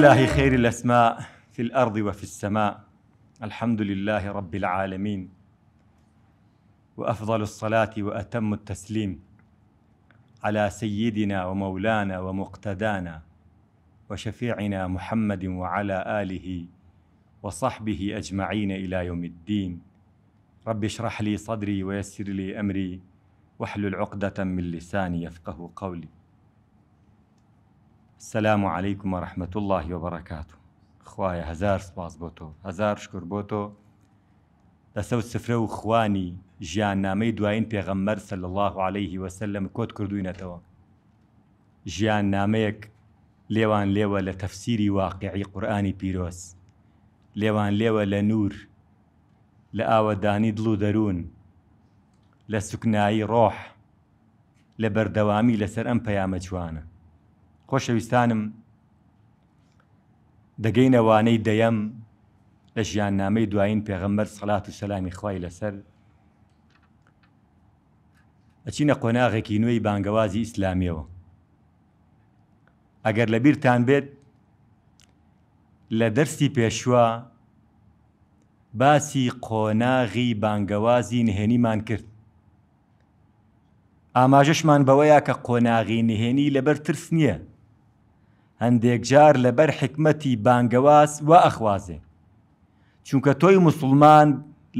لله خير الاسماء في الارض وفي السماء الحمد لله رب العالمين وافضل الصلاه واتم التسليم على سيدنا ومولانا ومقتدانا وشفيعنا محمد وعلى اله وصحبه اجمعين الى يوم الدين رب اشرح لي صدري ويسر لي امري واحلل عقده من لساني يفقه قولي سلام عليكم ورحمة الله وبركاته خوایە هزار سپاس بۆ تۆ هزار شکر بۆ تۆ لەسەو سفرە و خوانی ژیاننامەی دوایین پێغەممەر سل الله عليه وسلم کۆت کردوینەتەوە ژیان نامەیەک لێوان لێوە لە تەفسیری واقعی قورآانی پیرۆز لێوان لێوە لە نور لە ئاوەدانی دڵ و دەروون لە سوکنایی ڕۆح لە بەردەوامی لەسەر ئەم پەیامە جوانە خۆشەویستانم دەگەینەوانەی دەیەم لە ژیان نامەی دوایین پێغەمبەر سەلات و سەلامی خی لەسەر ئەچینە قۆناغێکی نوێی بانگەوازی ئیسلامیەوە ئەگەر لە بیرتان بێت لە دەرسی پێشوە باسی قۆناغی بانگەوازی نهێنیمان کرد ئاماژەشمان بەوەیە کە قۆناغی نهێنی لەبەر ترس نییە هەندێک جار لەبەر حکمەتی بانگەواز و ئەخوازێ چونکە تۆی مسلمان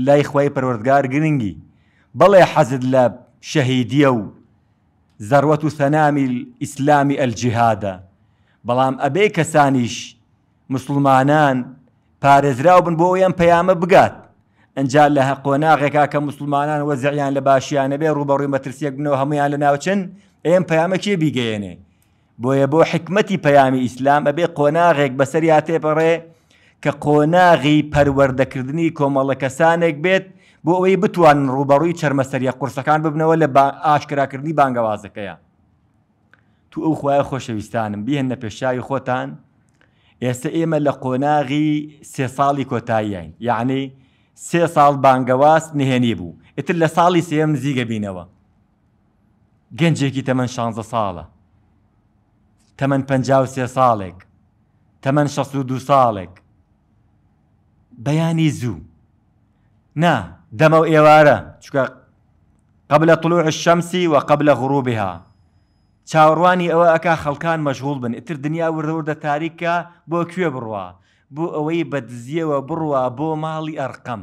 لای خی پەروەردگار گرنگی بەڵێ حەزت لە شەهیدیە و زەروەت و سەنامی ئیسلامی ئەلجیهادە بەڵام ئەبێ کەسانیش مسلمانان پارێزراو بن بۆ ئەم پەیامە بگات ئەنجا لە قۆناغێکا کە مسلمانان وەزیعیان لە باشیانە بێ ڕوبەڕووی مەترسیەک بنەوە هەمویان لە ناوچن ئێم پەیامە کێ بیگەێنێ بۆیە بۆ حکمەتی پەیامی ئیسلام ئەبێ قۆناغێک بەسەریا تێپەڕێ کە قۆناغی پەروەردەکردنی کۆمەڵە کەسانێک بێت بۆ ئەوەی بتوان ڕوبەڕووی چەرمەسەریە قورسەکان ببنەوە لە ئاشکراکردنی بانگەوازەکەیە تو ئەو خخوایە خۆشەویستانم بیهن نە پێشاوی خۆتان ئێستا ئێمە لە قۆناغی سێ ساڵی کۆتاییین یعنی سێ ساڵ بانگەواز نهێنی بوو ئتر لە ساڵی سێم زیگە بینەوە گەنجێکی تەمەەن شانزە ساڵە تەمەەن پ سێ ساڵێک تەمەەن 62 ساڵێک بەیانی زوو نا دەمە و ئێوارە چکە قبل لە طلوع الشەمسی و قبل لە غروبها چاوەڕوانی ئەوە ئەک خەڵکان مەشغول بن ئتر دنیا وردەوردە تاریکە بۆ کوێ بڕوە بۆ ئەوەی بە دزیەوە بڕوە بۆ ماڵی ئەرقەم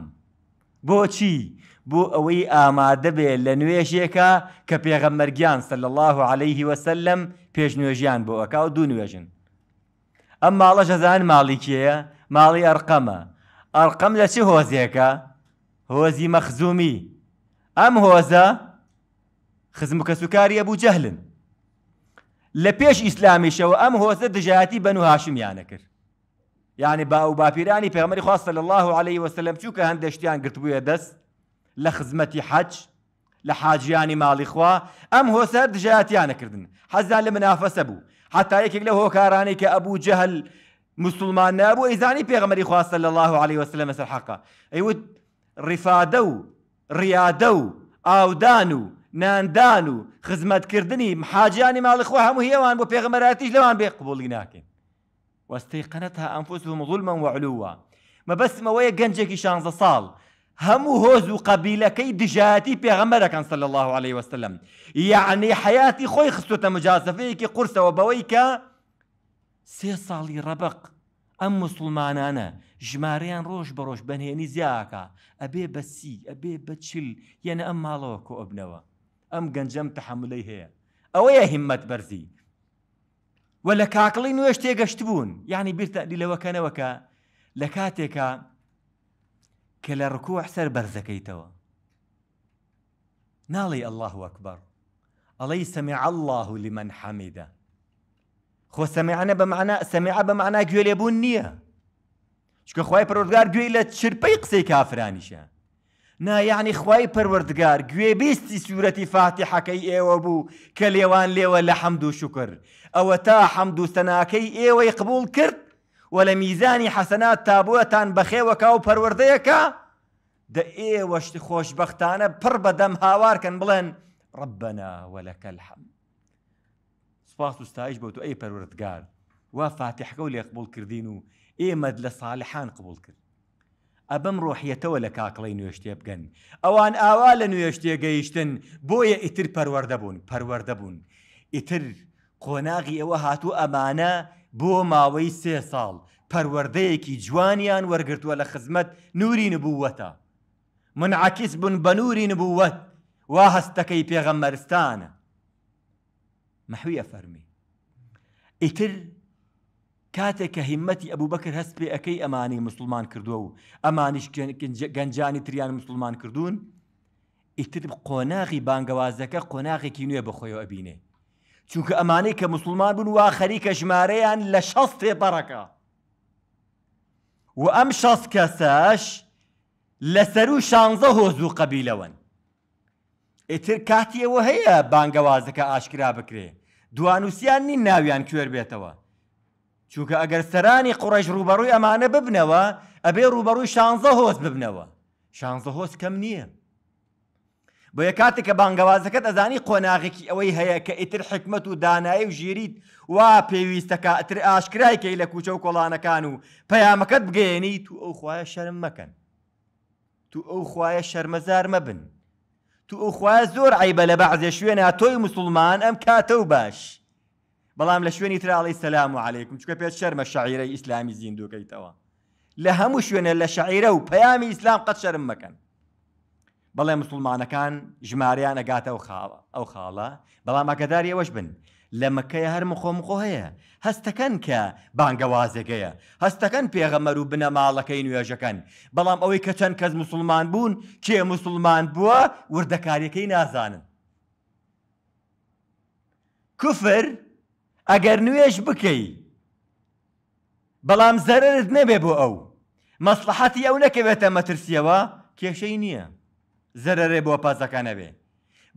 بۆچی بۆ ئەوەی ئامادە بێ لە نوێژێکە کە پێغەمەرگیان سەل الله عليه وسلم پێش نوێژیان بۆ ئەکا و دوو نوێژن ئەم ماڵە شەزان ماڵیکیەیە ماڵی ئەرقەمە ئەرقەم لە چی هۆزێکە هۆزی مەخزومی ئەم هۆزە خزم و کە سوکاریە بوو جەهلن لە پێش ئیسلامیشەوە ئەم هۆزە دژایەتی بەن و هاشمیانە کرد یعنی با و باپیرانی پێغمەری خواستە لە الله عليه وسلم چووکە هەندێک شتیان گرتبووە دەست لە حج لحاجياني مال إخوة أم هو سرد هۆسەر دژاتیانەکردن كردن لە منافەسە بوو حتى یەکێک له هۆکارانی کە جهل مسلمان نابو إذاني پێغمەری إخوة صلى الله عليه وسلم مەسەر حقا ئەیوت ڕیفادە ريادو أودانو ناندانو ئاودان كردني ناندان و خزمەتکردنی محاجیانی ماڵی خۆ هەموو هیەوان بۆ پێغمەراتیش لەوان بێ قبولی ناکەین وەستەی ما ها ما ظلما وعلووە مەبەستمەوەیە گەنجێکی هەموو هۆز و قەبیلەکەی دژاتی پێغەمەرەکان سل الله عليه وسلم یعنی حیاتی خۆی خستوتە مجاسفەیەکی قرسەوە بەوەی کە سێ ساڵی ڕەبق ئەم مسلمانانە ژمارەیان ڕۆژ بە ڕۆژ بەنهێنی زیاکە ئەبێ بەسی ئەبێ بەچل یەنە ئەم ماڵەوە کۆ ئەبنەوە ئەم گەنجەم تەحملەی هەیە ئەوەیە هیممەت بەرزی وە لە کاکڵی نوێش تێگەشت بوون یعنی بیرتە لیلەوەکەنەوەکە لە کاتێکە كلا ركوع سر سەر توا نالي الله أكبر ئەڵەی سمع الله لمن حمده خو سمعنا بمعنى سمع بمعنى گوێ لێبوون شكو چکە خی پرۆردگار جويل تشربي قصي قسەی کافرانیشە نایانی خی پەروەردگار گوێ بیستی سوورەتی فاتحەکەی ئێوە بوو کە لێوان لێوە لە حەمد و تا حمد وسناكي ايو يقبول كرت و لە میزانی حەسەنات تابووەتان بەخێوەکە و پەروەردەیەەکە دە ئێوەشتی خۆشببختانە پڕ بەدەم هاوارکەن بڵێن ڕبنا وەلەکە الحەم سپاس و ستایش بۆ تو ئەی پەروردگار وا فاتحەکە و لێ قبول کردین و ئێمەد لە ساالحان قبول کرد ئەبم ڕۆحیەتەوە لە کاکڵی نوێشتێ بگەن ئەوان ئاوا لە نوێشتێ گەیشتن بۆیە ئیتر پەروەەردەبوون پەروەەردەبوون ئیتر قۆناغی ئەوە هاتوو ئەمانە بۆ ماوەی سێ ساڵ پەروەردەیەکی جوانیان وەرگرتووە لە خزمەت نووری نبووەتە منعکیس بوون بە نووری نبووەت وا هەستەکەی پێغەممەرستانە مەحویە فەرمی ئیتر کاتێک کە هیمەتی ئەبوو بەکر هەست پێ ئەەکەی ئەمانی مسلمان کردووە و ئەمانیش گەنجانی تریان مسلمان کردوون ئیتر قۆناغی بانگەوازەکە قۆناغێکی نوێ بەخۆی ئەبینێ چونکە ئەمانەی کە مسلمان بوون وا خەریکە ژمارەیان لە شەست تێپەڕەکە و ئەم شەست کەسەش لەسەر و شانزە هۆز و قەبیلەوەن ئیتر کاتیەوە هەیە بانگەوازەکە ئاشکرا بکرێ دوانوسیان نین ناویان کوێر بێتەوە چونکە ئەگەر سەرانی قڕێژ ڕوبەڕووی ئەمانە ببنەوە ئەبێ ڕوبەڕووی شانزە هۆز ببنەوە شانزە هۆز کەم نییە بۆ یە کاتێک کە بانگەوازەکەت ئەزانی قۆناغێکی ئەوەی هەیە کە ئیتر حکمت و دانایی و ژیریت وا پێویستەکە ئەتر ئاشکرایکەی لە کوچە و کۆڵانەکان و پەیامەکەت بگەێنی تو ئەو خوایە شەرم مەکەن تو ئەو خوایە شەرمەزار مەبن تو ئەو خوایە زۆر عیبە لە بەعزێ شوێنە تۆی مسلمان ئەم کاتە و باش بەڵام لە شوێنی تراڵی سەسلام و عیکم چکە پێت شەرمە شاعیرە ئیسلامی زیندوکەیتەوە لە هەموو شوێنە لە شاعیرە و پەیامی ئیسلام قەت شەرم مەکەن بەڵێ مسلمانەکان ژماریان ئەگاتە ئەو خاڵە بەڵام ئەگەداری ئەوەش بن لە مەکەی هەر مخۆمخۆ هەیە هەستەکەن کە بانگەوازێکەیە هەستەکەن پێغەمەر و بنە ماڵەکەی نوێژەکەن بەڵام ئەوەی کە چەند کەس مسلمان بوون کێ مسلمان بووە وردەکاریەکەی نازانن کوفر ئەگەر نوێش بکەی بەڵام زەرت نەبێ بۆ ئەو مەسلحەتی ئەو نەکەوێتە مەترسیەوە کێشەی نییە زەرەرێ بۆ پازەکانە بێ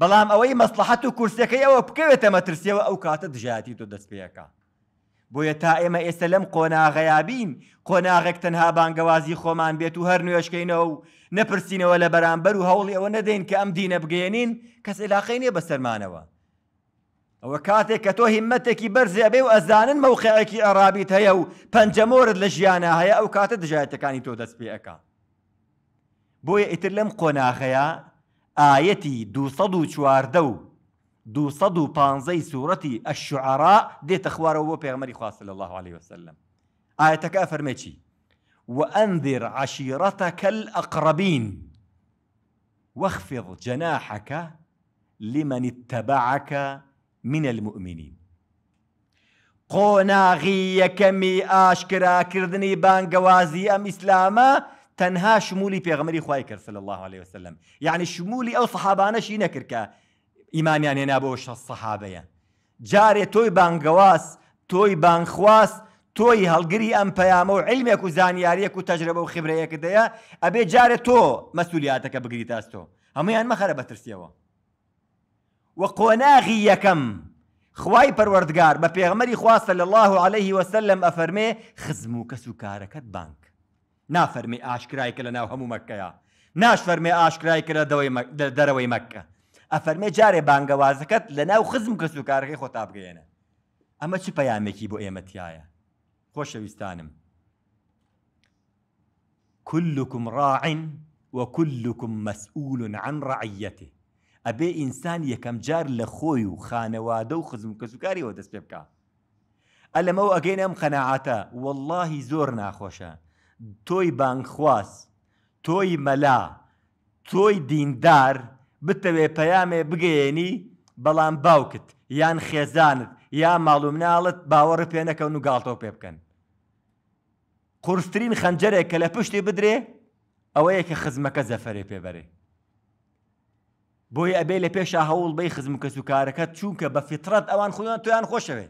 بەڵام ئەوەی مەسلحەت و کورسەکەی ئەوە بکەوێتە مەترسیەوە ئەو کاتە دژاتی تۆ دەست پێەکە بۆیە تا ئێمە ئێستا لەم قۆناغەیابین قۆناغێک تەنها بانگەوازی خۆمان بێت و هەر نوێشکەینەوە و نەپرسینەوە لە بەرامبەر و هەوڵی ئەوە نەدەین کە ئەم دینە بگەێنین کەس علاقی نیە بەسەرمانەوە ئەوە کاتێک کە تۆ هیمەتێکی بەرزیە بێ و ئەزانن مەوخەیەکی عراابیت هەیە و پەنجەمۆرت لە ژیانە هەیە ئەو کاتە دژایەتەکانی تۆ دەست پێەکە بۆیە ئیتر لەم قۆناغەیە ئاەتی صدو و دو پانزەی سوورەتی سورة الشعراء دێتە خوارەوە بۆ پێغمەری خواست لە الله عليه وسلم ئاەتەکە فەرمێکی وأنذر عشيرتك الأقربين واخفض جناحك لمن اتبعك من المؤمنين قۆناغی أشكرا كردني بانگەوازی أم إسلاما تەنها شمولی پێغمەری خی کرد سل الله عليه وسلم یعنی شمولی ئەو سەحابانەشی نەکرد کە ئیمانیان هێنا بۆ شە سەحابەیە جارێ تۆی بانگەواز تۆی بانخواست تۆی هەڵگری ئەم پەیامە و علمێک و زانیاریەک و تەجربە و خبرەیەک دەیە ئەبێ جارە تۆ مەسولیاتەکە بگریت ئەستۆ هەمویان مەخەرە بەترسیەوە وە قۆناغی یەکەم خوای پەروەردگار بە پێغمەری خواستە لە الله عليه وسلم ئەفەرمێ خزم و کەس و کارەکەت بانک نافەرمی ئاشکرای کە لە ناو هەموو مەکەیە ناشفەرمێ ئاشکرای کرا دەرەوەی مەکە ئەفەرمێ جارێ بانگەوازەکەت لە ناو خزم کەس و کارەکەی خۆتا بگەێنە ئەمە چی پەیامێکی بۆ ئێمەتیایە خۆشەویستانم كلكم راع وكلكم مسؤول عن رعيته ئەبێ ئینسان یەکەم جار لە خۆی و خانەوادە و خزم کەسوکاریەوە دەست پێ بکە ئەلەمەەوە ئەگەینەم قەنەعاتە واللهی زۆر ناخۆشە تۆی بانخواست تۆی مەلا تۆی دیندار بتەوێ پەیامێ بگەێنی بەڵام باوکت یان خێزانت یا ماڵومناڵت باوەڕ پێنەکەون و گاڵتۆ پێ بکەن قورسترین خەنجەرێک کە لە پشتی بدرێ ئەوەیە کە خزمەکە زەفەرێ پێبەرێ بۆی ئەبێ لە پێشە هەوڵ بەی خزم کە سوکارەکەت چونکە بە فترەت ئەوان خۆیان تویان خۆشەوێ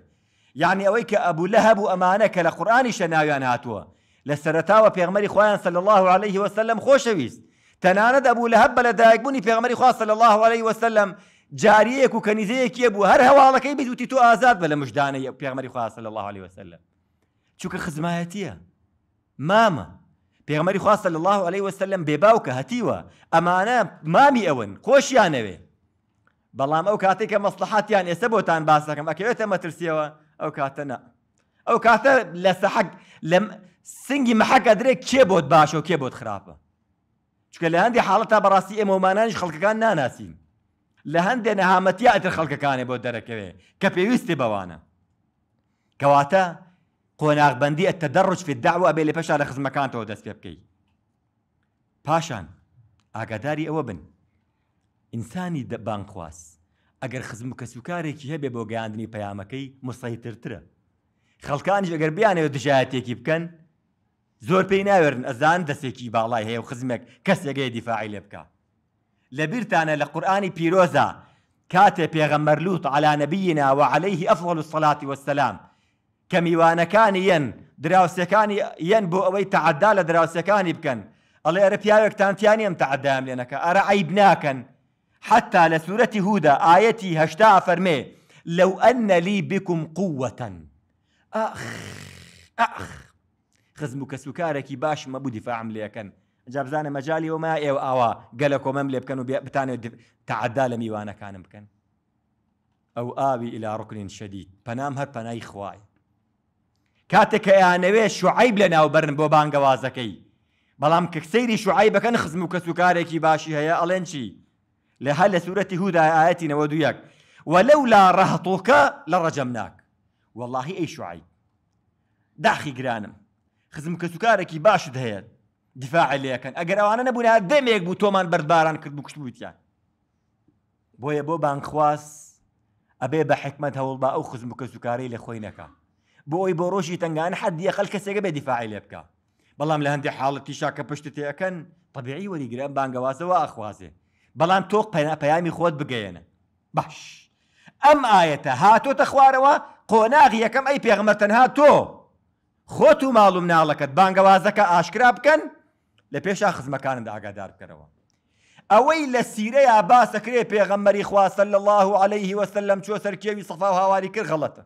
یعنی ئەوەی کە ئەبوو لە هەبوو ئەمانە کە لە قورآانی شەناویان هاتووە لە سەرەتاوە پێغمەری خۆیان صلى الله عليه وسلم خۆشەویست تناند ابو لهب هەب بە لەدایکبوونی پێغمەری خوا صلى الله عليه وسلم جاریەک و کەنیزەیەکیە بوو هەر هەواڵەکەی بتوتی تۆ تو ازاد لە مژدانەیە پێغمەری خوا صلى الله عليه وسلم چونکە خزمایەتیە ماما پێغمەری خوا صلى الله عليه وسلم بێباوکە هەتیوە ئەمانە مامی ئەون خۆشیانەوێ بەڵام ئەو کاتێک کە اوكاتيك ئێستا بۆتان سبوتان ئەکەوێتە مەترسیەوە ما کاتە اوكاتنا اوكاتا کاتە لە لم سنگی مەحەکە درێ کێ بۆت باشە و کێ بۆت خراپە چکە لە هەندی حاڵەتا بەڕاستی ئێمەمانانیش خەڵکەکان ناناسییم لە هەندێ نەهامەتی ئەتر خەڵکەکانی بۆ دەرەکەوێ کە پێویستی بەوانە کەواتە قۆناغبندی ئە تەدەڕژ فێ داوا بێ لە پەشا لە خزمەکانتەوە دەست پێ بکەیت پاشان ئاگاداری ئەوە بن ئینسانی دەبانخواست ئەگەر خزم و کەسوکارێکی هەبێ بۆ گەیاندنی پەیامەکەی مسەیترترە خەڵکانش ئەگەر بیانەوە دژایەتێکی بکەن زۆر پێی ناوێرن ئەزان دەسێکی باڵای هەیە و خزمێک کەسێگەی دیفاعی لێ بکە لەبیرتانە لە قورآانی پیرۆزە کاتێ پێغەمەرلووت على نەبینا و افضل ئەفڵ و سەڵاتی وەسەسلام کە میوانەکانی یەن دراوسەکانی یەن بۆ ئەوەی تعدا لە دراوسەکانی بکەن ئەڵێ ئەرە پیاوێکتانتیانی ئەم تعدام لێنەکە ئەرە عیب ناکەن حتى لە سوورەتی هودا آيتي هەشتا فرمي لو أن لي بكم قوة أخ أخ خزم و کەسوکارێکی باش مەبوو دیفاعم لەکەن جا بزانە مەجای وما ئێوە ئاوا گەلە کۆمەم لێ بکەن و بتانێت تعدا لە میوانەکانم بکەن ئەو ئاوی ئیلا ڕکنین شەدید پەنام هەر پەنای خوای کاتێک کە یانەوێ شوعیب لە ناوبرن بۆ بانگەوازەکەی بەڵام کەکسەیری شوعی بەکەن خزم و کەسوکارێکی باشی هەیە ئەڵێن چی لە هەل لە سوورەتی هودایەتی نەوە دویەک وەلەولا ڕەهتۆکە لە ڕەجەمناک واللهی ئەی شوعی داخی گرانم خزم کە سوکارێکی باشت هەیە دیفاع لەکەن ئەگەر ئەوانە نەبوونا دەمێک بوو تۆمان بەردباران کرد بکشت بوویان بۆیە بۆ بانخواست ئەبێ بە حکمت هەوڵ با ئەو خزم کە سوکاری لە خۆی نەکە بۆ ئەوی بۆ ڕۆژی تنگان حدیە خەل کەسێکە بێ دیفاع لێ بکە بەڵام لە هەندێک حاڵەتی شاکە پشتتیەکەن طبیعی وەریگرم بانگەوازەوە ئەخوازێ بەڵام تۆق پەیامی خۆت بگەێنە باش ئەم ئاەتە هاتۆتە خوارەوە قۆناغی یەکەم ئەی پێغمەتەنها تۆ خۆت و ماڵ و مناڵەکەت بانگەوازەکە ئاشکرا بکەن لە پێشا خزمەکاندا ئاگادار بکەرەوە ئەوەی لە سیرە یا باسەکرێ پێغەمەری خواسە لە الله و عليهەیهی وەسە لەم چۆ سەرکێوی سەفا و هاواری کرد غەڵەتە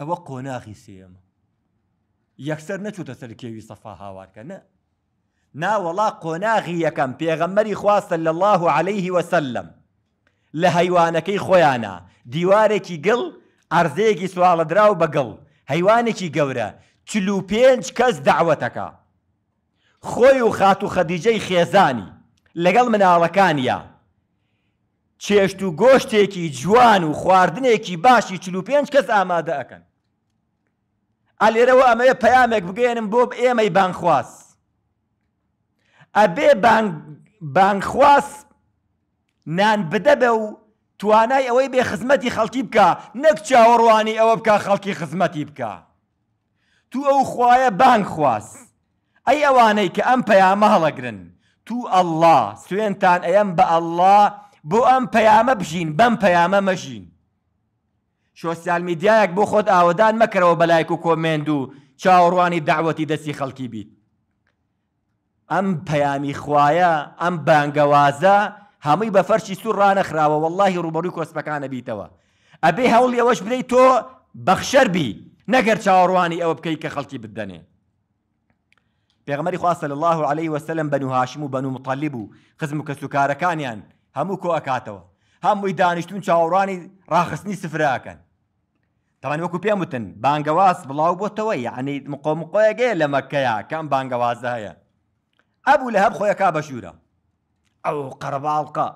ئەوە قۆناغی سێمە یەکسەر نەچوتە سەرکێوی سەفا هاوارکە نە ناوەڵا قۆناغی یەکەم پێغەمەری خواسە لە الله و عليهەیهی وەسلم لە هەیوانەکەی خۆیانە دیوارێکی گڵ ئەرزەیەکی سوالە دراو بەگەڵ هەیوانێکی گەورە چلو پێنج کەس داوەتەکە خۆی و خات و خەدیجەی خێزانی لەگەڵ مناڵەکانە چێشت و گۆشتێکی جوان و خواردنێکی باشی چلو پێنج کەس ئامادە ئەەکەن ئالێرەوە ئەمەیە پەیامێک بگەێنم بۆ ئێمەی بانخواست ئەبێ بانخواست نان بدەبە و توانای ئەوەی بێ خزمەتی خەڵکی بکە نەک چاوەڕوانی ئەوە بکە خەڵکی خزمەتی بکە تو ئەو خوایە بانگ خواست ئەی ئەوانەی کە ئەم پەیامە هەڵەگرن تو ئەله سوێنتان ئەم بە ئەله بۆ ئەم پەیامە بژین بەم پەیامە مەژین شۆسیال میدیایەک بۆ خۆت ئاوادان مەکەرەوە بەلایک و کۆمێند و چاوەڕوانی داوەتی دەستی خەڵکی بیت ئەم پەیامی خوایە ئەم بانگەوازە هەمووی بە فەرشی سوور ڕانەخراوە واللهی ڕوبەروی کۆسپەکانە بیتەوە ئەبێ هەوڵ ئەوەش بدەیت تۆ بەخشەربی نەگەر چاوەڕوانی ئەوە بکەیت کە خەڵکی بدەنێ پێغمەری خواستە لە الله عليه وسلم بەن و هاشم و بەن و مطلیب و خزم و کەسوکارەکانیان هەموو کۆ ئەکاتەوە هەمووی دانیشتون چاوەڕانی ڕاخستنی سفراکەن تەوان وەکو پێم وتن بانگەواز بڵاو بۆتەوە یعنی مقۆمقۆیەگەیە لە مەکەیە کام بانگەوازە هەیە ئەبوو لە هەب خۆیەکە بەشورە ئەو قەرباڵقە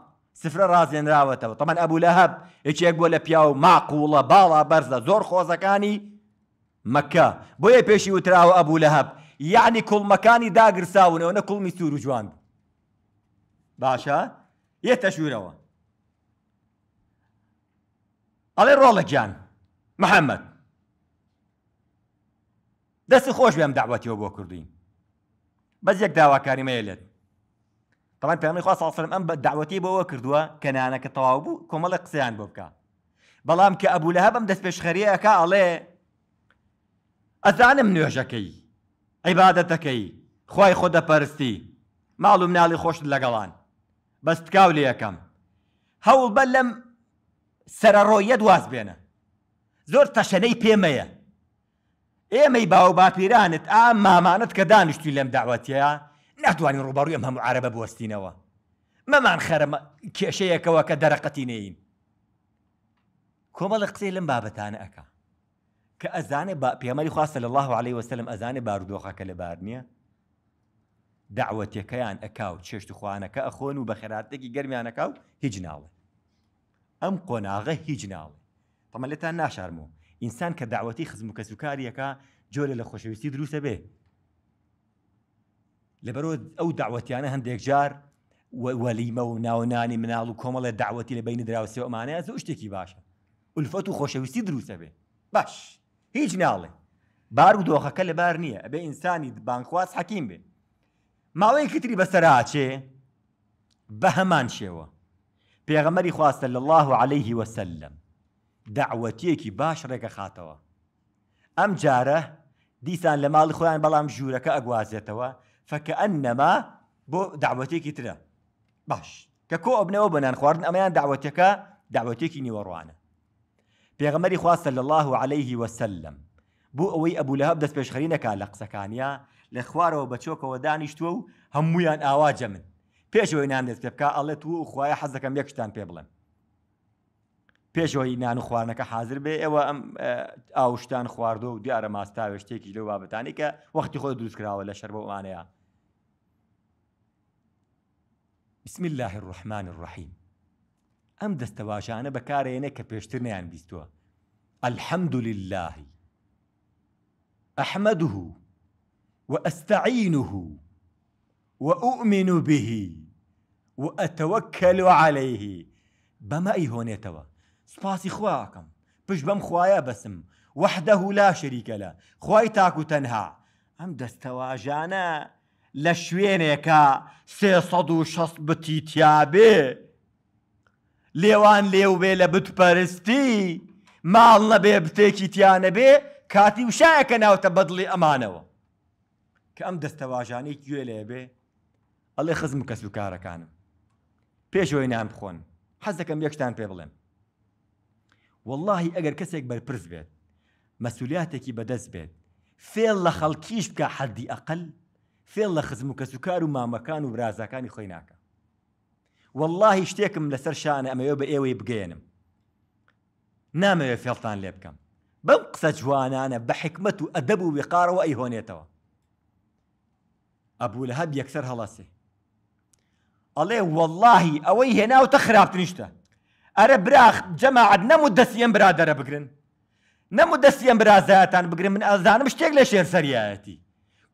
سفرە ڕازێنراوەتەوە تەمان ئەبوو لە هەب یەکێک بۆ لە پیا و ماقوڵە باڵا بەرزە زۆر خۆزەکانی مەکە بۆیە پێشی وتراوە ئەبوو لە هەب یعنی کوڵمەکانی داگرساونەوە نە کوڵمی سوور و جوان باشە یەتە شوورەوە ئەڵێ ڕۆڵە گیان محەممەد دەستی خۆش بێم داوەتیەوە بۆ کردین بەس یەک داواکاری مەیە لێت بەڵام پێامی خوا ساسرم ئەم بە داوەتی بەوە کردووە کەنانەکە تەواو بوو کۆمەڵە قسەیان بۆ بکە بەڵام کە ئەبوو لە هەبم دەست پێشخەریەکە ئەڵێ ئەزانم نوێژەکەی عیبادەتەکەی خی خۆ دەپەرستی ماڵ و مناڵی خۆشت لەگەڵان بەستکاو لێ یەکەم هەوڵ بە لەم سەرڕۆیە دواز بێنە زۆر تەشەنەی پێمەیە ئێمەی باو باپیرانت ئا مامانت کە دانیشتی لەم داوەتیە ناتوانین ڕوباڕوی ئەم هەموو عربە بوەستینەوە مەمان خەرم کێشەیەکەوە کە دەرەقەتی نین کۆمەڵە قسەی لەم بابەتانە ئەەکە کە ئەزانێ پێمەری خواستە لە الله عليه وسلم ئەزانێ بارودۆخەکە لەبار نییە داوەتەکەیان ئەکاو چێشت خوانەکە ئەخۆن و بە خێراتێکی گەرمیانەکاو هیچ ناڵێ ئەم قۆناغە هیچ ناڵێ تەمە لێتان ناشارمەوە ئینسان کە داوەتی خزم و کەسوکاریەکە جۆرە لە خۆشەویستی دروستە بێ لەبەرۆ ئەو داوەتیانە هەندێک جار وەلیمە و ناونانی مناڵ و کۆمەڵە داوەتی لە بینی دراوسی ئەمانەیە زۆ شتێکی باشە ئولفەت و خۆشەویستی دروستە بێ باش هیچ ناڵێ بار و دۆخەکە لەبار نییە ئەبێ ئینسانی بانخواز حەکیم بێ ماوەی کتری بەسەراچێ بە هەمان شێوە پێغەمەری خواستە لە الله عليه وسلم داوەتیەکی باش ڕێگە خاتەوە ئەم جارە دیسان لە ماڵی خۆیان بەڵام ژوورەکە ئەگوازێتەوە فکە ئەن نەما بۆ داوەتێکی ترە باش کە کۆ ئەبنەوە بەنان خواردن ئەمەیان داوەتەکە داوەتێکی نیوەڕوانە پێغەمەری خواستە لە الله عليه وسلم بوو ئەوەی ئەبوو لەهب دەست پێشخەرینەکە لە قسەکانیا لە خوارەوە بەچۆکەوە دانیشتووە و هەمویان ئاواجە من پێشەوەی نان دەست پێ بکە ئەڵێت و خوایە حەزەکەم یەکشتان پێ بڵێن پێشەوەی نان و خواردنەکە حاضر بێ ئێوە ئەم ئاوشتان خواردۆ و دیارە ماستاوێ شتێکی لەو بابەتانی کە وەختی خۆی دروستکراوە لە شەر بەوانەیە بسم الله الرحمن الرحیم ئەم دەستەواشانە بەکارێنە کە پێشتر نیان بیستووە الحمد لله أحمده وأستعينه وأؤمن به وأتوكل عليه بما إيهونيتوا سوپاسی خواکەم پشت بەم خویە بەسم وەحدەه لا شەریکە لە خی تاک و تەنها ئەم دەستەواژانە لە شوێنێکە سێ بتیتیابێ لێوان لێو بێ لە بتپەرستی ماڵ نەبێ بتێکی تیانە بێ کاتی وشایەکە ناوتە بەدڵی ئەمانەوە کە ئەم دەستەواژانەی گوێ لێ بێ ئەڵێ خزم کەس و کارەکانم پێشەوەی نان بخۆن حەز دەکەم یەکشتان پێ بڵێن واللهی ئەگەر کەسێک بەرپرس بێت مەسولیاتێکی بەدەست بێت فێڵ لە خەڵکیش بکە حەدی ئەقل فێڵ لە خزم و کەسوکار و مامەکان و برازەکانی خۆی ناکە واللهی شتێکم لەسەر شانە ئەمەوە بە ئێوەی بگەێنم نامەوێت فێڵتان لێ بکەم بەم قسە جوانانە بە حکمت و ئەدەب و وقارەوە ئەی هۆنێتەوە ئەبوو لە هەب یەکسەر هەڵەسێ ئەڵێ واللهی ئەوەی هێناوتە خراپتر نیشتە ئەرە براخ جەماعات نەمو دەستیان برادەرە بگرن نەمو دەستیان برازایەتان بگرن من ئەزانم شتێک لە شێر سەریایەتی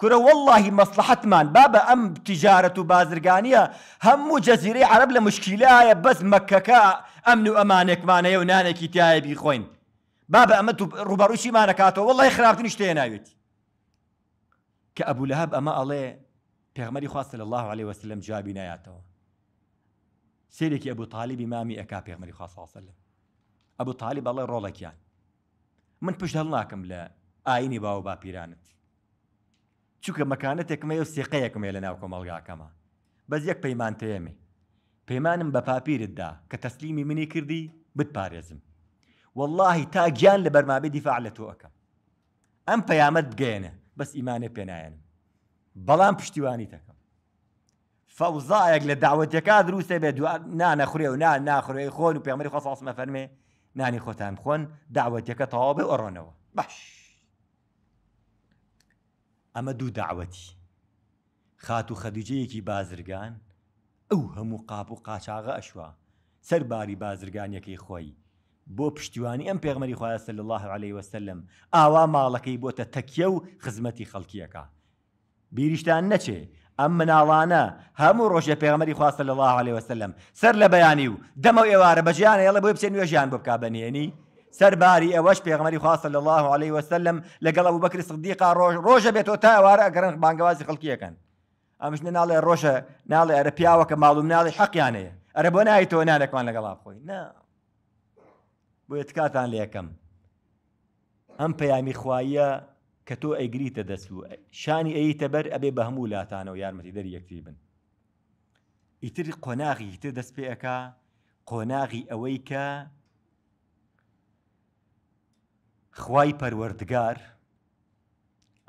کورە واللهی مەسلحتمان بابە ئەم تیجارەت و بازرگانیە هەموو جەزیرەی عرب لە مشکیلایە بەس مەکەکە ئەمن و ئەمانێکمانەیە و نانێکی تایبی خۆین بابە ئەمە ڕوبەڕوشی مانەکاتەوە وڵی خراپتن شتەیە ناوێت کە ئەبوو لەهب ئەمە ئەڵێ پێغمەری خواستە لە الله عليه وسلم جوابی نایاتەوە سیرێکی ئەبوو تالیبی مامی ئەک پێغمەری خاصاصلم ئەبوو تالی بەڵێ ڕۆڵەکیان من پشت هەڵ ناکەم لە ئاینی باوە باپیرانت چووکە مەکانەتێکمە و سێقەیەکمێ لە ناو کۆمەڵگاکەمە بەس یەک پەیمان تێمێ پەیمانم بە پاپیرتدا کە تەسلیمی منی کردی بتپارێزم واللهی تا گیان لە بەرمابێ دیفاع لە تۆەکەم ئەم پەیامەت بگەێنە بەس ئیمانە پێناەنم بەڵام پشتیوانی تەکە فەوزایەک لە داوەتەکە دروستێ بێ نانەخورێ و نان ناخورێ خۆن و پێمەری خۆساسمە فەرمێ نانی خۆتان خۆن داوەتەکە تەواو بێ ئۆڕۆنەوە باش ئەمە دوو داوەتی خات و خەدیجەیەکی بازرگان ئەو هەموو قاپ و قاچاغە ئەشوە سەرباری بازرگانیەکەی خۆی بۆ پشتیوانی ئەم پێغمەری خۆیان سل الله عليه وسلم ئاوا ماڵەکەی بۆتە تەکیە و خزمەتی خەڵکیەکە بیریشتان نەچێ ئەم مناڵانە هەموو ڕۆژە پێغمەری خواستە لە الله عليه وسلم سەر لە بەیانی و دەمە ئێوارە بەجییانە ئەڵە بۆی بچێ نوێژیان بۆ بکە بەنێنی سەرباری ئەوەش پێغمەری خواستە لە الله عليه وسلم لەگەڵ ئەو بەکری سقدیقا ڕۆژ ڕۆژە بێتەوە تا ئەوارە ئەگەرن بانگوازی خەڵکیەکەن ئەمش ناڵێ ڕۆژە ناڵێ ئەرە پیاوەکە ماڵوم ناڵی حەقییانەیە ئەرە بۆ نایتەوە نانێکمان لەگەڵا خۆی نا بۆ تکاتان لێ یەکەم ئەم پەیامی خوایە كتو اجري تدسو شاني اي تبر ابي بهمو لا هەموو لاتانەوە متي دري یەکتی يتر قناغي تدس بي اكا قناغي اويكا خواي پروردگار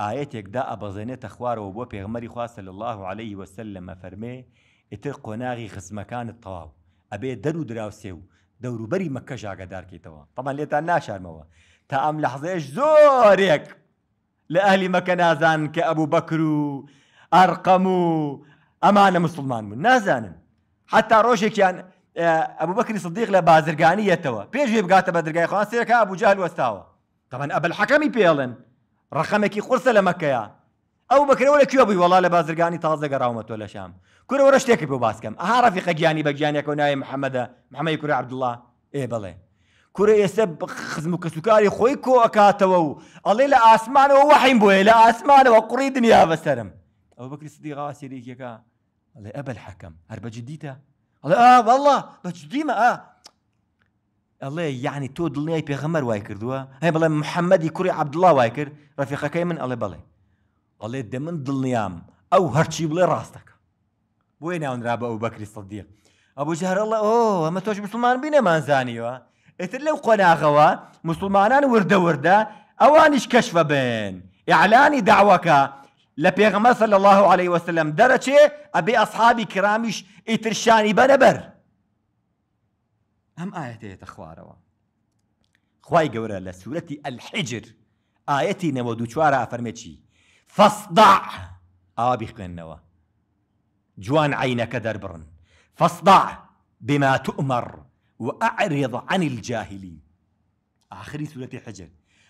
آيات خوای پەروەردگار تخوار و بو پیغمبري پێغمەری صلى الله عليه وسلم لەمە فەرمێ ئیتر قۆناغی خسمەکانت تەواو ئەبێ دەر و دراوسێ و دەوروبەری مەکە طبعا تەمان ناشر ناشارمەوە تا ئەم لەحزەیەش زوريك لە ئەهلی مەکە نازان کە ئەبوو بەکر و ئەرقەم و ئەمانە مسلمان بوون نازانن حتا ڕۆژێکیان ئەبوو بەکری سدیق لە بازرگانیەتەوە پێشێ بگاتە بە دەرگای خوانسیەکە ئەبووجال وەستاوە تەمەەن ئەبل حەکەمی پێڵن ڕقەمێکی قورسە لە مەکەیە ئەو بکرەوە لە کوێ بووی وڵا لە بازرگانی تازە گەڕاومەتۆ لە شام کورەوە شتێکی بۆ باسکەم ئاها ڕفی خەگیانی بەگیانەکە و ناوی محەممەدە محەممەی کوور عبدله ئێ بڵێ كوري يسب خزمو كسوكاري خويكو اكاتوو الله لا اسمان ووحين بوي لا اسمان وقري دنيا بسرم ابو بكر الصديق غاسي ليك يكا الله ابا الحكم هرب جديته الله اه والله بجديمة اه الله يعني تو دلني اي بيغمر وايكر دوا هاي بلا محمد كوري عبد الله وايكر رفيقه كيمن الله بلا الله دمن دلنيام او هرشي بلا راستك وين يا رابع ابو بكر الصديق ابو جهر الله اوه ما توش مسلمان بينا ما زاني ئتر لو قۆناغەوە مسلمان وردة وردة ئەوانیش کەشفە بين ئیعلانی داواکە لە صلى الله عليه وسلم درجة ابي اصحابي كرامش اترشاني بنبر ام آياتي تخواروا خواي گەورە لسورة الحجر آياتي نودو نەوە دوو فاصدع ئەفەرمێکی فەصدا جوان عينك دربرن فاصدع بما تؤمر وأعرض عن الجاهلين آخر سورة حجر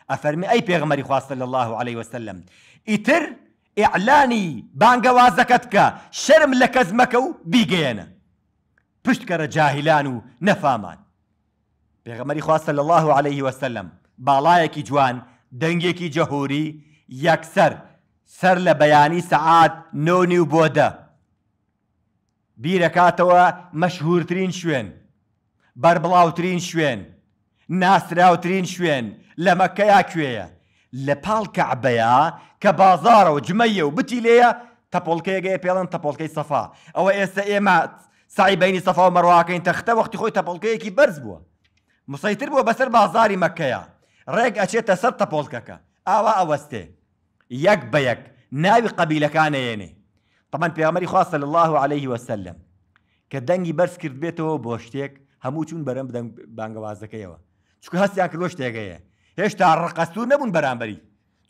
أفرمي أي پیغمبري خواست صلى الله عليه وسلم إتر إعلاني بانگوازكتك شرم لكزمكو بيگينا پشتكر جاهلانو نفامان پیغمبري خواست صلى الله عليه وسلم بالايكي جوان دنگيكي جهوري يكسر سر لبياني ساعات نوني وبودا بيركاتوا مشهورترين شوين بربڵاوترین شوێن ناسراوترین شوێن لە مەکەیا کوێیە لە پاڵ کەعبەیە کە بازارەوە جمەیە و بتی لێە تەپۆڵکەیەگەی پێڵن تەپۆڵکەی سەفا ئەوە ئێستا ئێمە سایبینی سەفا و مەڕواکەین تەختە وەختی خۆی تەپۆڵکەیەکی بەرز بووە مسەیتر بووە بەسەر بازاری مەکەیە ڕێک ئەچێتە سەر تەپۆڵکەکە ئاوا ئەوەستێ یەک بە یەک ناوی قەبیلەکانەیەنێ تەمان پێغمەری خواستە لە الله عليه وسلم کە دەنگی بەرز کرد بێتەوە بۆ شتێک هەموو چون بەرەم بدەنگ بانگەوازەکەیەوە چکە هەستیان کە لۆش تێگەیە هێشتا ڕقەستور نەبوون بەرامبەری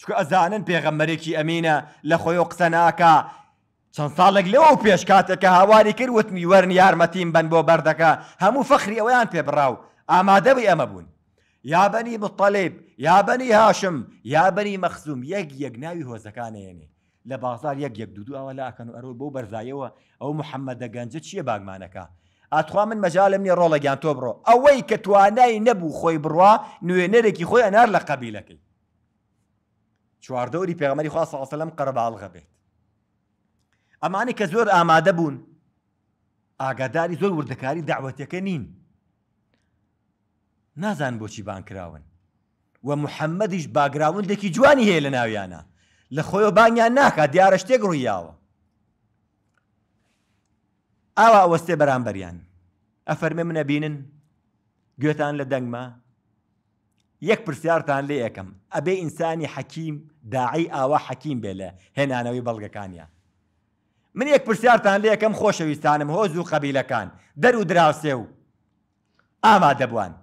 چکە ئەزانن پێغەمەرێکی ئەمینە لە خۆی و قسە ناکە چەند ساڵێک لەوە پێش کاتێککە هاواری کرد وتمی وەرن یارمەتیم بن بۆ بەردەکە هەموو فەخری ئەویان پێبڕاو ئامادەبی ئەمە بوون یابنی مطەلیب یابنی هاشم یابنی مەخزوم یەک یەک ناوی هۆزەکانێنێ لە بازار یەک یەک دوودو ئەوە لاکەن و ئەرۆ بۆ بەرزایەوە ئەو محەممەدە گەنجە چییە باگمانەکە ئاتخوا من مەجاالم نیە ڕۆڵەگیان تۆ بڕۆ ئەوەی کە توانای نەبوو خۆی بڕوا نوێنەرێکی خۆی ئەنار لە قەبیلەکەی چواردەوری پێغمەری خوا ساڵسەلم قەرباڵغە بێت ئەمانی کە زۆر ئامادە بوون ئاگاداری زۆر وردەکاری داوەتەکە نین نازان بۆچی بانکراون و محەممەدیش باگراوندێکی جوانی هەیە لە ناویانە لە خۆیەوە بانیان ناکات دیارە شتێک ڕوویاوە ئاوا ئەوەستێ بەرامبەریان ئەفەرمێ منە بینن گوێتان لە دەنگما یەک پرسیارتان لێ یەکەم ئەبێ ئینسانی حەکیم داعی ئاوا حەکیم بێ لە هێنانەوەی بەڵگەکانیان من یەک پرسیارتان لێ یەکەم خۆشەویستانم هۆ زوو قەبیلەکان دەر و دراوسێ و ئامادەبوان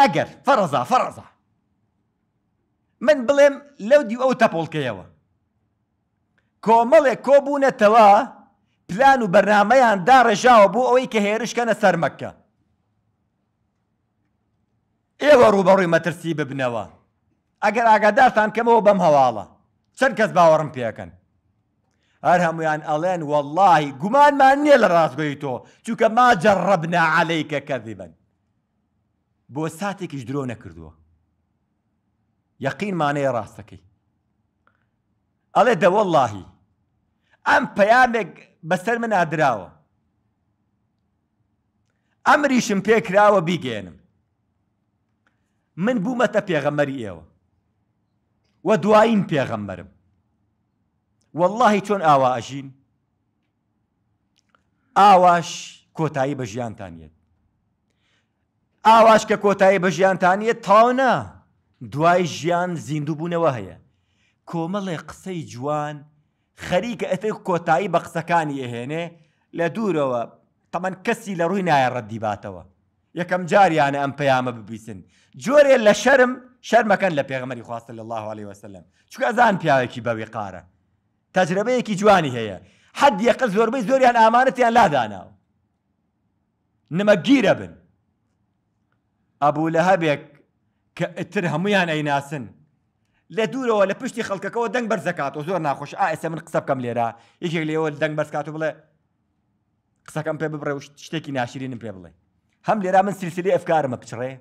ئەگەر فەرەزا فەرەزا من بڵێم لەو دی ئەو تەپۆڵکەیەوە کۆمەڵێک کۆبوونەتەوە پلان و بەرنمەیان داڕێژاوە بۆ ئەوەی کە هێرشکەنە سەرمەکە ئێوە ڕوبەڕووی مەترسی ببنەوە ئەگەر ئاگادارتان کەمەوە بەم هەواڵە چەند کەس باوەڕم پێەکەن هەر هەمویان ئەڵێن واللهی گومانمان نییە لە ڕاستگۆی تۆ چووکە ما جەڕەبنا عەلەیکە کەذیبن بۆ ساتێکیش درۆ نەکردووە یەقینمانەیە ڕاستەکەی ئەڵێ دەوەڵلهی ئەم پەیامێک بەسەر من نادراوە ئەمریشم پێکراوە بیگەێنم من بوومەتە پێغەمەری ئێوە وە دوایین پێغەمبەرم واللهی چۆن ئاوا ئەژین ئاواش کۆتایی بە ژیانتانیت ئاواش کە کۆتایی بە ژیانتانیت تاونا دوای ژیان زیندوو بوونەوە هەیە کۆمەڵێ قسەی جوان خەریکە ئەفێ کۆتایی بە قسەکانی ئەهێنێ لە دوورەوە تەمەەن کەسی لە ڕووی نایە ڕەتدیباتەوە یەکەم جاریانە ئەم پەیامە ببیسن جۆرێ لە شەرم شەرمەکەن لە پێغمەری خواستە لە الله عليه وسلم چکە ئەزان پیاوێکی بەوی قارە تەجربەیەکی جوانی هەیە حد یەقە زۆربەی زۆریان ئامانەتیان لاداناوە نمەگیرە بن ئەبوو لە هەبێک کە ئتر هەمویان ئەیناسن لە دوورەوە لە پشتی خەڵکەکەەوە دەنگ بەرزکات و زۆر ناخۆش ئاسە من قسە بکەم لێرە یەکێک لێەوە دەنگ بەرزکات و بڵێ قسەکەم پێ ببڕێ و شتێکی ناشرینم پێ بڵێ هەم لێرا من سلسلی ئەفکارمە بچڕێ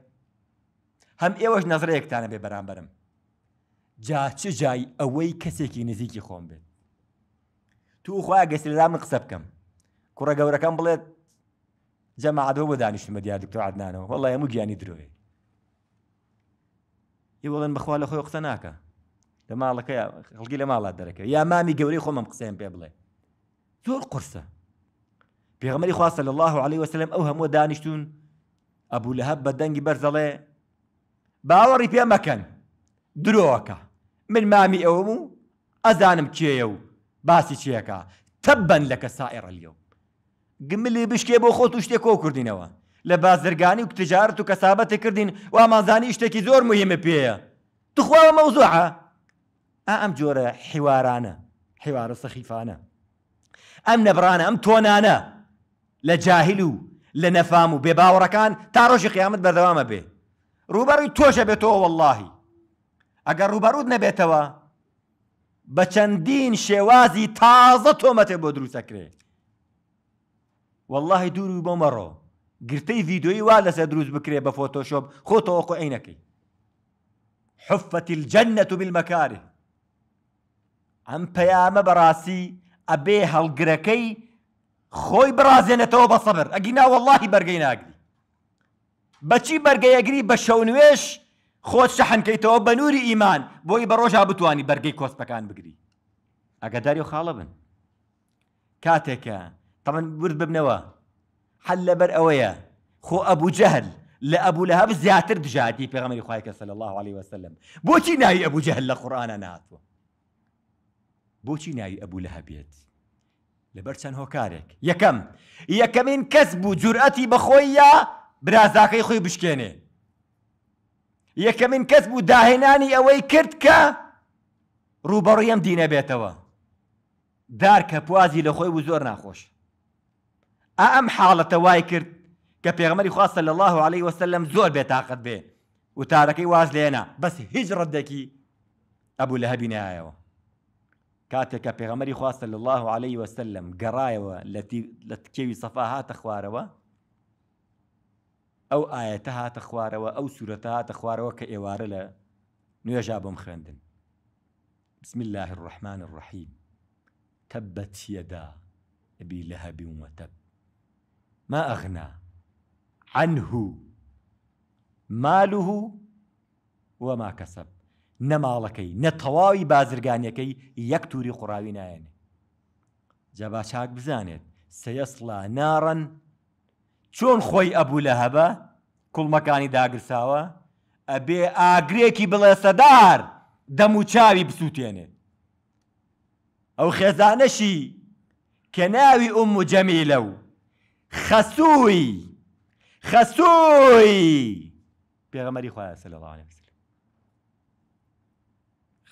هەم ئێوەش نظرەیەکتانە بێ بەرامبەرم جاچ جای ئەوەی کەسێکی نزیکی خۆم بێت تو خخوای گەسلدا من قسە بکەم کوڕە گەورەکەم بڵێت جەماعادەوە بۆ دانیشتمە دیار دکتۆ عادنانەوە وڵی هەموو گیانی درۆێ ئێوەڵەن بخوا لە خۆی قسە ناکە لە ماڵەکە خەڵکی لە ماڵات دەرەکە یا مامی گەورەی خۆمم قسەیان پێ بڵێ زۆر قرسە پێغمەری خواستە لە الله عليه وسلم ئەو هەموو دانیشتون ئەبوو لە هەب بە دەنگی بەرزەڵێ باوەڕی پێ مەکەن درۆکە من مامی ئەوم و ئەزانم کێیە و باسی چیەکە تەبەن لەکە سائێڕە لیەوە گملی بشکێ بۆ خۆت و شتێک کۆ کردینەوە لە بازرگانی و تجارت و کەسابەتی کردین و ئامانزانی شتێکی زۆر مهمە پێەیە تخواوە مەوزوعە ئا ئەم جۆرە حیوارانە حیوارە سەخیفانە ئەم نەبرانە ئەم تۆنانە لە جاهل و لە نەفام و بێباوەڕەکان تا ڕۆژی قیامەت بەردەوامە بێ ڕوبەروی تۆشە بێتەوە واللهی ئەگەر ڕوبەرود نەبێتەوە بە چەندین شێوازی تازە تۆمەتێ بۆ دروستەکرێت واللهی دوور و بۆ مەڕۆ گرتەی ڤیددیۆی وا لەسەر دروست بکرێ بە فۆتۆشۆپ خۆتەوەکو عینەکەی حفەتی الجەنەت و بالمەکاری ئەم پەیامە بەڕاستی ئەبێ هەڵگرەکەی خۆی بڕازێنێتەوە بە سەبر ئەگی ناوەڵی بەرگەی ناگری بەچی بەرگەیەگری بە شەونوێش خۆت شەحنکەیتەوە بە نووری ئیمان بۆی بە ڕۆژا بتانی بەرگەی کۆسپەکان بگری ئەگەداری و خاڵە بن کاتێکە تەمەن ورد ببنەوە حل لەبەر ئەوەیە خۆ ئەبوو جەهل لە ئەبوو لە هەب زیاتر دژاتی پێغەمەری خوایکە سەل الله عليه وسلم بۆچی ناوی ئەبوو جەهل لە قورآانە ناتوە بۆچی ناوی ئەبوو لە هەبێت لەبەر چەند هۆکارێک یەکەم یەکەمین کەس بوو جورئەتی بەخۆی یا برازاکەی خۆی بشکێنێ یەکەمین کەس بوو داهێنانی ئەوەی کرد کە ڕوبەڕیەم دینە بێتەوە دار کە پوازی لە خۆی و زۆر ناخۆش أم حالة وای کرد کە پێغمەری الله عليه وسلم زور بيتاقد به وتارەکەی واز لێنا بس هجرة دكي أبو لە هەبینایەوە كاتي کە پێغەمەری خواستە الله عليه وسلم گەڕایەوە التي تکێوی صفاها هاتە أو ئەو ئاەتە أو سورتها ئەو سوورەتە هاتە خوارەوە کە بسم الله الرحمن الرحيم تبت يدا أبي لهب وتب ما أغنى عنه ماله وما كسب نەماڵەکەی نەتەواوی بازرگانیەکەی یەک تووری قوراوی نایەنێ جەبا چاک بزانێت سەیەسڵا ناڕەن چۆن خۆی ئەبوو لە هەبە کوڵمەکانی داگرساوە ئەبێ ئاگرێکی بڵێ سەدار دەم و چاوی بسووتێنێ ئەو خێزانەشی کە ناوی ئوم و جەمی لەو خەسووی خەسووی پێغەمەری خۆیان سە لەڵ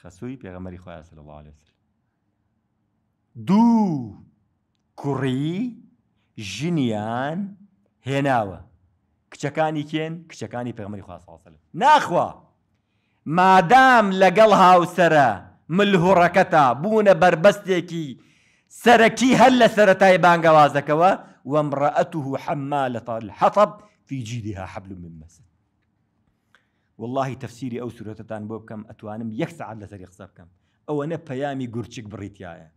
خەسووی پێغەمەری خۆیان سە لەڵ دوو کوڕی ژنیان هێناوە کچەکانی کێن کچەکانی پێغمەری خواسەڵ ناخوا مادام لەگەڵ هاوسرە ملهوڕەکەتا بوونە بربەستێکی سەرەکی هەر لە سەرەتای بانگەوازەکەەوە وامرأته حمالة الحطب في جيدها حبل من مسد والله تفسيري أو بوب بوبكم أتوانم يكسع على طريق سبكم أو أنا بيامي قرشك بريتيايا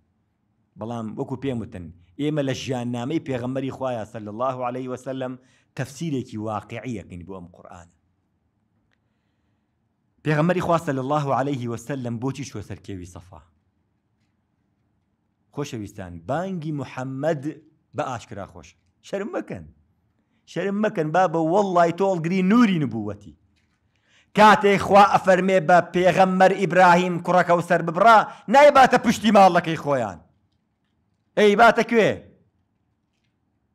بلام وكو بيمتن إما لجيان نامي بيغمري خوايا صلى الله عليه وسلم تفسيري كي واقعية كن بوام قرآن بيغمري خوايا صلى الله عليه وسلم شو شوە صفا خوش بيستان بانجي محمد باش كرا خوش شرم مكن شرم مكن بابا والله تول قري نوري نبوتي كاتي خوا أفرمي با بيغمر إبراهيم كراك وسر ببرا ناي باتا بشتي مالك إخوان أي باتا كوي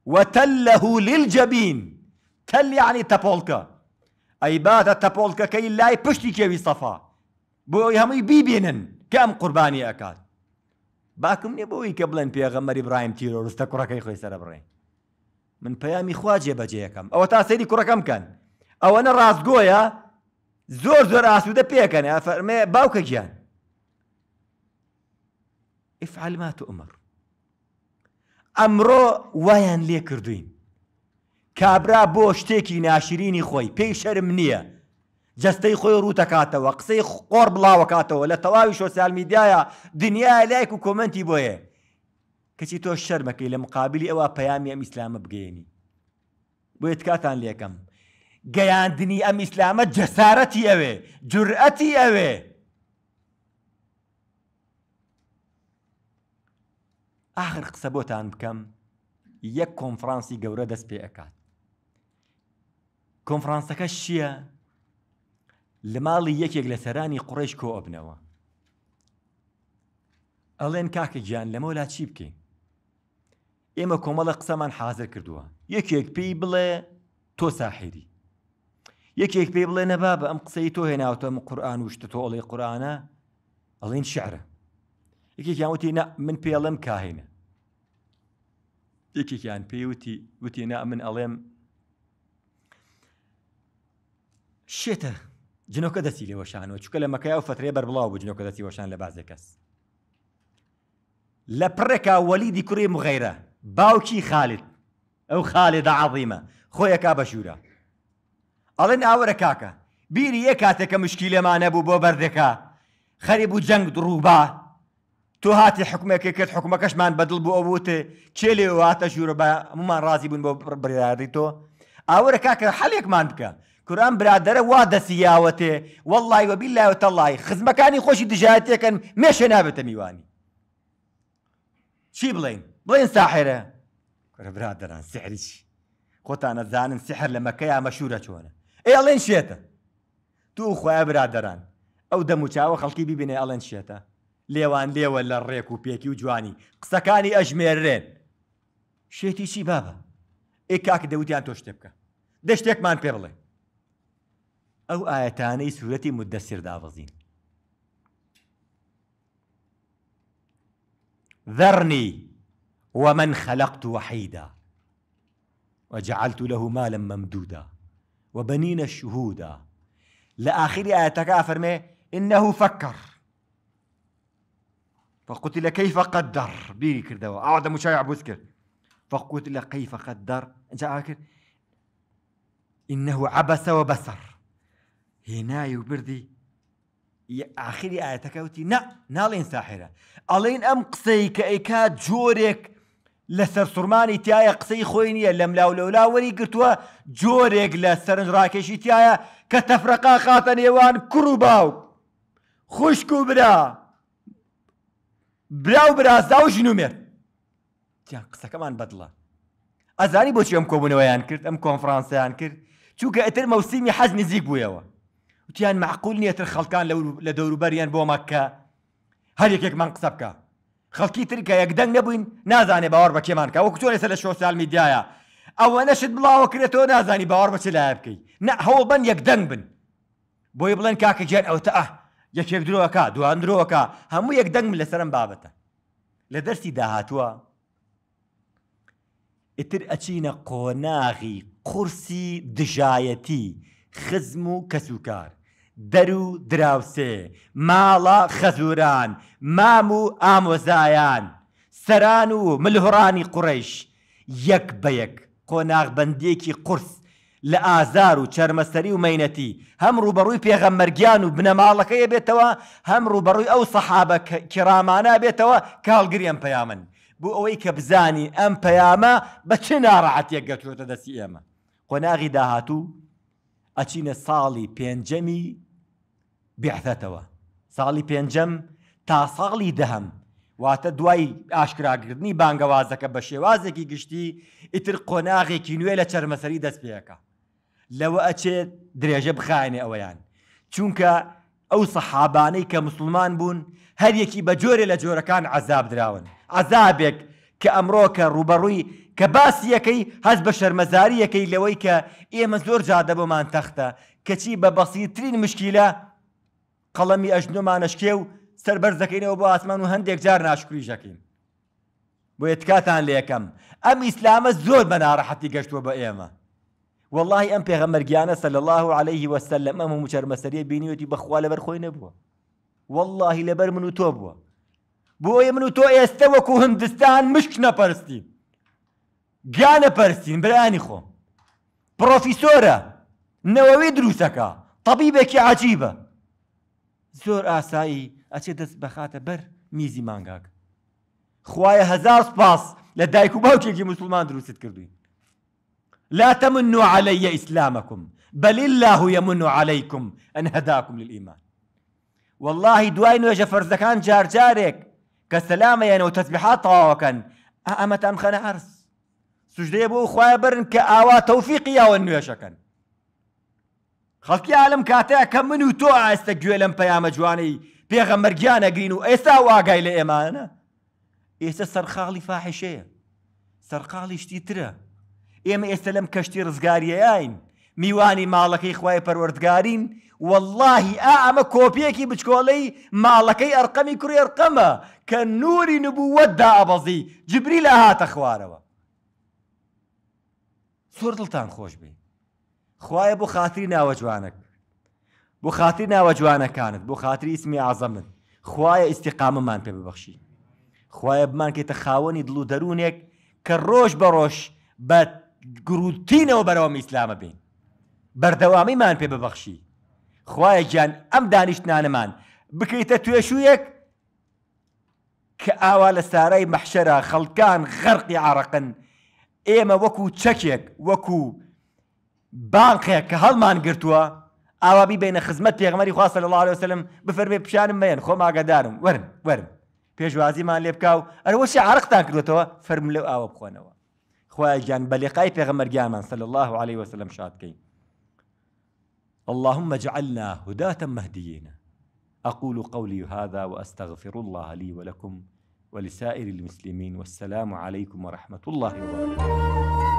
وتله للجبين تل يعني تابولكا أي باتا تابولكا كي لاي بشتي كي صفا بو يهمي بيبينن كم قرباني أكاد باکم نیە بۆی کە بڵێن پێغەمەری برایم تیرۆرستە کوڕەکەی خۆی سەر بڕێ من پەیامی خواجێ بەجێەکەم ئەوە تا سەری کوڕەکەم کەن ئەوەنە ڕاستگۆیە زۆر زۆر ئاسوودە پێکەن فەرمێ باوکە گیان ئفعلمات و عمر ئەمڕۆ وایان لێ کردوین کابرا بۆ شتێکی ناشرینی خۆی پێی شەرم نییە جستەی خۆی ڕوتەکاتەوە قسەی قۆر بڵاوکاتەوە لە تەواوی شۆسیال میدیایە دنیا لایک و کۆمەنتی بۆیە کەچی تۆ شەرمەکەی لە مقابلی ئەوە پەیامی ئەم ئیسلامە بگەێنی بۆیت کاتان لێکم گەیاندنی ئەم ئیسلامە جەسارەتی ئەوێ جورئەتی ئەوێ ئاخر قسە بۆتان بکەم یەک کۆنفرانسی گەورە دەست پێ ئەکات کۆنفرانسەکە شییە لە ماڵی یەکێک لە سەرانی قڕێش کۆ ئەبنەوە ئەڵێن کاکە گیان لەمەولا چی بکەین ئێمە کۆمەڵە قسەمان حاضر کردووە یەکێک پێی بڵێ تۆ ساحری یەکێک پێی بڵێ نەبا بە ئەم قسەی تۆ هێناوتە قورآان وشتە تۆ ئەڵێ قورآانە ئەڵێن شعرە یەکێکیان وتی من پێڵم کاهێنە یەکێکیان پێیوتی وتی نا من ئەڵێم شێتە جنۆکە دەستی لێوەشانەوە چکە لە مەکای و فترێ بەربڵاو بجنۆکە دەستی وەشان لە بازێک کەس لە پڕێکا وەلیدی کوڕی مغیرە باوکی خالت ئەو خالێ داعاظیمە خۆیەکا بەشورە ئەڵێن ئاوەرە کاکە بیری یە کاتێکە مشکی لەمانە بوو بۆ بەردێکا خەریب و جەنگ ڕووبا تو هاتی حکومێکی کرد حکومەکەشمان بەدڵ بوو ئەوبووتێ چێ لێ واتە ژوورە بە مومان ڕازی بوون بۆ بڕیاری تۆ ئاوەرە کاکە حەلێکمان بکە کوران برادرە وا دەسییاوەتێ وەڵی وەبی لایوتەڵی خزمەکانی خۆشی دژاتەکەن مێشە نابێتە میوانی چی بڵین بڵێن ساحێرە کورە برادران سحریش خۆتانە زانن سحر لە مەکەیا مەشورە چۆنە ئێڵێن شێتە تو خۆیان برادران ئەو دەموچاوە خەڵکی ببینێ ئەڵێن شێتە لێوان لێوە لە ڕێک و پێکی و جوانی قسەکانی ئەژمێرێن شێتی چی بابە ئێ کاکە دەوتیان تۆ شتێ بکە دەشتێکمان پێ بڵێ او ئاەتانەی سورة مدسر دافظين ذرني ومن خلقت وحيدا وجعلت له مالا ممدودا وبنين الشهودا لآخر آياتك ما إنه فكر فقتل كيف قدر بيري كردوا أعد مشايع بذكر فقتل كيف قدر إنه عبس وبسر هێنایی و بردی ئاخری ئاەتەکەوتی نە ناڵێن ساحێرە ئەڵێن ئەم قسەی کە ئەیکا جۆرێک لە سەر سوورمانی تایە قسەی خۆی نییە لەم لاولەولاوەری گرتووە جۆرێک لە سەرنجڕاکێشی تایە کە تەفرەقا خاتە نێوان کوڕ و باو خوشک و برا برا و برازدا و ژنومێر قسەکەمان بەدڵە ئەزانی بۆچی ئەم کۆبوونەوەیان کرد ئەم کۆنفرانسیان کرد چووکە ئەتر مەوسیمی حەز نزیک بوویەوە وتیان معقول نیەتر خەڵکان لە دەوروبەریان بۆ مەکە هەر یەکێکمان قسە بکە خەڵکی ترکە یەکدەنگ نەبووین نازانێ باوەڕ بە کێمانکە وەکو تۆ لەسە لە شۆسیال میدیایە ئەوە نەشت بڵاوە کرێتەوە نازانی باوەڕ بەچ لایە بکەی نە هەوڵ بن یەکدەنگ بن بۆی بڵێن کاکە گیان ئەوتە ئە یەکێک درۆەکە دوان درۆەکە هەموو یەکدەنگ لەسرم بابەتە لە دەستی داهاتووە ئتر ئەچینە قۆناغی قورسی دژایەتی خزم و کەسوکار دەرو دراوسێ، ماڵە خەزوران، مام و ئامۆزایان، سەران و ملهڕانی قوڕیش، یەک بەیەک قۆناغبندێکی قرس لە ئازار و چەرمەسەری و مینەتی هەم ڕوبەڕووی پێغەممەرگیان و بنەماڵەکەیە بێتەوە هەم ڕوبەڕووی ئەو سەحابە کرامانە بێتەوە کاڵگریان پەیامن بۆ ئەوەی کە بزانی ئەم پەیامە بە چ ناڕەحەتێک گەچۆتە دەستی ئێمە قۆناغی داهاتوو ئەچینە ساڵی پێنجەمی بیعثەتەوە ساڵی پێنجەم تا ساڵی دەهەم واتە دوای ئاشکراگرنی بانگەوازەکە بە شێوازێکی گشتی ئیتر قۆناغێکی نوێ لە چەرمەسەری دەستپێەکە لەوە ئەچێت درێژە بخاینێ ئەویان چونکە ئەو سەحابانەی کە مسلمان بوون هەریەکی بە جۆرێ لە جۆرەکان عذاب دراون عذابێک کە ئەمڕۆ کە ڕوبەڕووی کە باسی یەکەی هەست بە شەرمەزاری یەکەی لەوەی کە ئێمە زۆر جادەبمان تەختە کەچی بە بەسیترین مشکیلە قەڵەمی ئەژنۆمانەشکێ و سربەر دەکەینەوە بۆ ئاسمان و هەندێک جار ناشکری ژەکەین بۆ ێتکاتان لە یەکەم ئەم ئیسلامە زۆر بە ناڕەحەتی گەشتووە بە ئێمە والله ئەم پێغەمەرگیانە سە لە الله عليه وسلم ئەم و چەرمەسەریە بینیوەتی بەخوا لەبەر خۆی نەبووە والله لەبەر من و تۆ بووە بۆیە من و تۆ ئێستا وەکو هندستان مشک نەپەرستین گیانە پەرستین برانی خۆم پرۆفیسۆرە نەوەوی دروستەکە طبیبێکی عجیبە زور آسایی ئەچێ دست بخات بر میزی مانگاگ خواه هزار سپاس لە دایک و مسلمان دروست کردوی لا تمنوا علي إسلامكم بل الله يمن عليكم أن هداكم للإيمان والله زكان جار جارك جارجارێک يعني وتسبيحات تەسبیحات تەواوەکەن ام خەنە عرس سوژدەیە بو خوایە برن يا ونو يا شكن خەڵکی عالم کاتەیە کە من و تۆ ئاستە گوێ لەم پەیامە جوانەی پێغە مەرگیانەگرین و ئێستا واگای لە ئێمانە ئێستا سەرخاڵی فاحشەیە سەرقاڵی شتی ترە ئێمە ئێستا لەم کەشتی ڕزگاریەیین میوانی ماڵەکەی خوای پەروەردگارین واللهی ئا ئەمە کۆپیەکی بچکۆڵەی ماڵەکەی ئەرقەمی کوڕی ئەرقەمە کە نوری نبووەتدا ئەبەزی جبری لە هاتە خوارەوە سوورتڵتان خۆش بێ خوایە بۆ خاتری ناوە جوانک بۆ خاتری ناوە جوانەکانت بۆ خاتری ئیسمی ئازەمت خوایە ئیسیقامەمان پێ ببەخشی خوایە بمان کێتە خاوەنی دڵ و دەروونێک کە ڕۆژ بە ڕۆژ بە گرروتینەوە بەرەوەم ئیسلامە بین بەردەوامیمان پێ ببەخشی خوایە گیان ئەم دانیشتانەمان بکەیتە توێشویەک کە ئاوا لە سارای مەحشەرە خەڵکان غەرقی عراقن ئێمە وەکو چەکێک وەکوو باڵقەیە کە هەڵمان گرتووە ئاوابی بینە خزمەت پێغمەری خواستە لە الله وسلم بفەرمێ پیشانم مەێن خۆم ئاگادارم ورن ورن پێشوازیمان لێ بکاو ئەرەوەشی عرقتان کردوێتەوە بخوانوا لەو جان بخۆنەوە خۆیان بەلێقای جامان سل الله عليه وسلم شادکەین اللهم اجعلنا هداة مهديين أقول قولي هذا وأستغفر الله لي ولكم ولسائر المسلمين والسلام عليكم ورحمة الله وبركاته